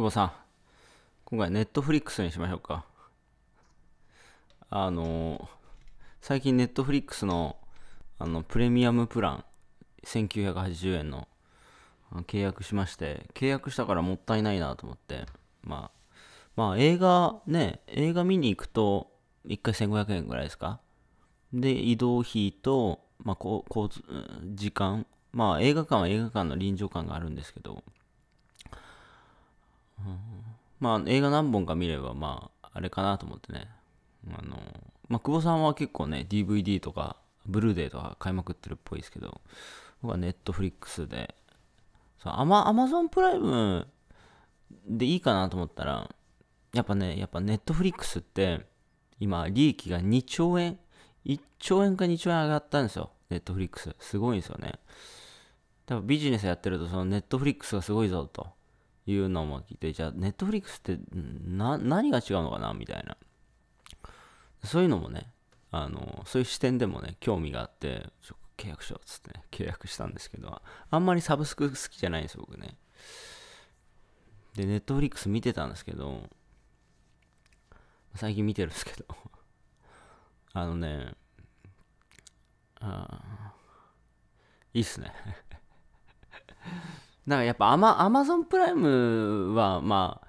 久保さん、今回ネットフリックスにしましょうか。あの最近ネットフリックスのあのプレミアムプラン、1980円の契約しまして、契約したからもったいないなと思って、まあ、まあ映画ね、映画見に行くと1回1500円ぐらいですかで、移動費と、まあ、こ交通、時間、まあ映画館は映画館の臨場感があるんですけど、うん、まあ映画何本か見ればまああれかなと思ってねあのまあ久保さんは結構ね DVD とかブルーデーとか買いまくってるっぽいですけど僕はネットフリックスでそうアマアマゾンプライムでいいかなと思ったらやっぱねやっぱネットフリックスって今利益が2兆円1兆円か2兆円上がったんですよネットフリックスすごいんですよね多分ビジネスやってるとそのネットフリックスがすごいぞというのも聞いて、じゃあ、ネットフリックスってな、何が違うのかなみたいな。そういうのもね、あの、そういう視点でもね、興味があって、ちょ契約しようっつってね、契約したんですけど、あんまりサブスク好きじゃないんですよ、僕ね。で、ネットフリックス見てたんですけど、最近見てるんですけど あのね、あいいっすねなんかやっぱアマアマゾンプライムはまあ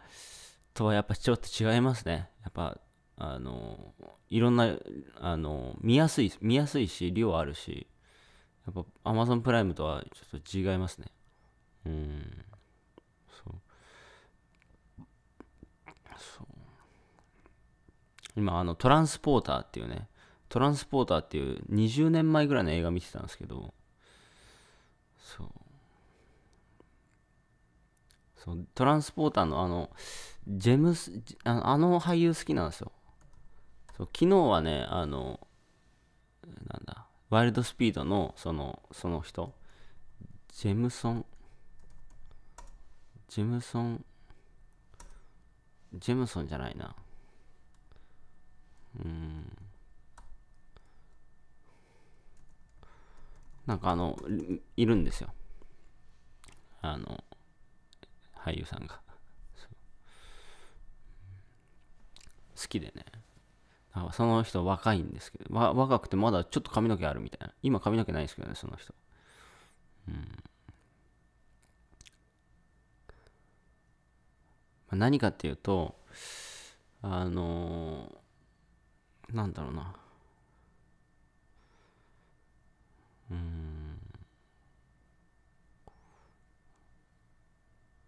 とはやっぱちょっと違いますねやっぱあのいろんなあの見やすい見やすいし量あるしやっぱアマゾンプライムとはちょっと違いますねうんそうそう今あのトランスポーターっていうねトランスポーターっていう20年前ぐらいの映画見てたんですけどそうそうトランスポーターのあのジェムスあの俳優好きなんですよそう昨日はねあのなんだワイルドスピードのそのその人ジェムソンジェムソンジェムソンじゃないなうんなんかあのいるんですよあの俳優さんが好きでねその人若いんですけど、若くてまだちょっと髪の毛あるみたいな今髪の毛ないですけどねその人うん何かっていうとあのなんだろうなうん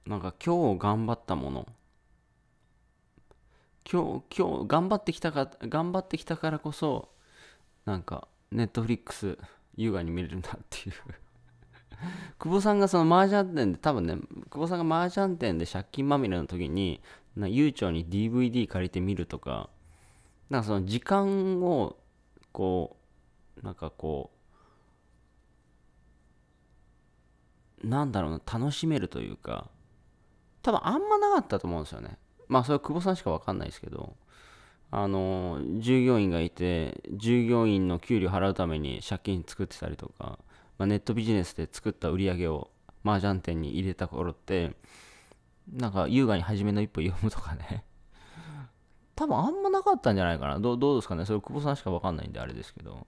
なんか今日頑張ったもの今日今日頑張ってきたか頑張ってきたからこそなんかネットフリックス優雅に見れるんだっていう久保さんがその麻雀店で多分ね久保さんが麻雀店で借金まみれの時にな悠長に DVD 借りてみるとかなんかその時間をこうなんかこうなんだろうな楽しめるというか多分あんまなかったと思うんですよね。まあそれは久保さんしか分かんないですけど、あの、従業員がいて、従業員の給料払うために借金作ってたりとか、まあ、ネットビジネスで作った売り上げを麻雀店に入れた頃って、なんか優雅に初めの一歩読むとかね多分あんまなかったんじゃないかな。どどうですかねそれ久保さんしか分かんないんであれですけど。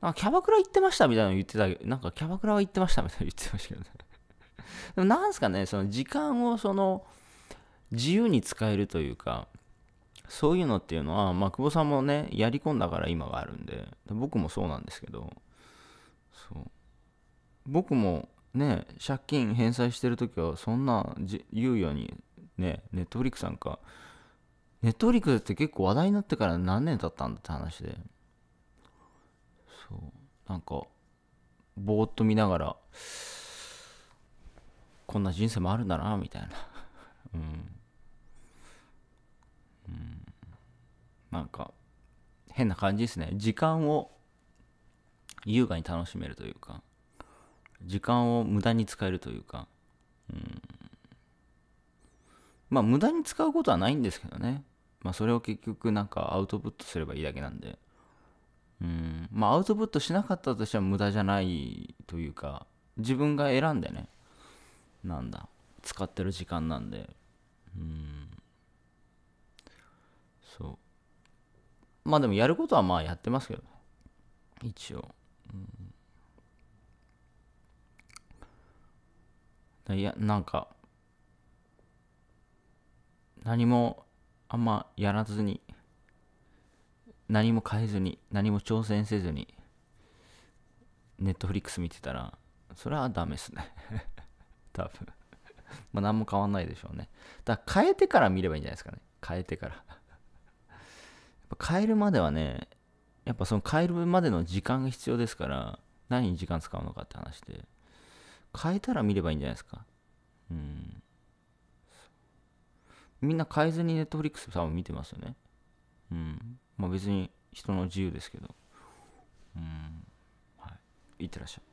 なんかキャバクラ行ってましたみたいなの言ってたけど、なんかキャバクラは行ってましたみたいな言ってましたけどねでもなんすかね、その時間をその自由に使えるというか、そういうのっていうのは、まあ、久保さんもね、やり込んだから今があるんで、僕もそうなんですけど、そう僕もね、借金返済してるときは、そんな猶予に、ね、ネットフリックスんか、ネットフリックスって結構話題になってから何年経ったんだって話で、そう、なんか、ぼーっと見ながら、こんな人生もあるんだなみたいな うん、うん、なんか変な感じですね時間を優雅に楽しめるというか時間を無駄に使えるというか、うん、まあ無駄に使うことはないんですけどねまあそれを結局なんかアウトプットすればいいだけなんでうんまあアウトプットしなかったとしては無駄じゃないというか自分が選んでねなんだ使ってる時間なんでうんそうまあでもやることはまあやってますけど一応、うん、いやなんか何もあんまやらずに何も変えずに何も挑戦せずにネットフリックス見てたらそれはダメっすね 多分 まあ何も変わんないでしょうね。だから変えてから見ればいいんじゃないですかね。変えてから 変えるまではね、やっぱその変えるまでの時間が必要ですから、何に時間使うのかって話で、変えたら見ればいいんじゃないですか。うん。みんな変えずにネットフリックス多分見てますよね。うん。まあ別に人の自由ですけど。うん。はい。いってらっしゃい。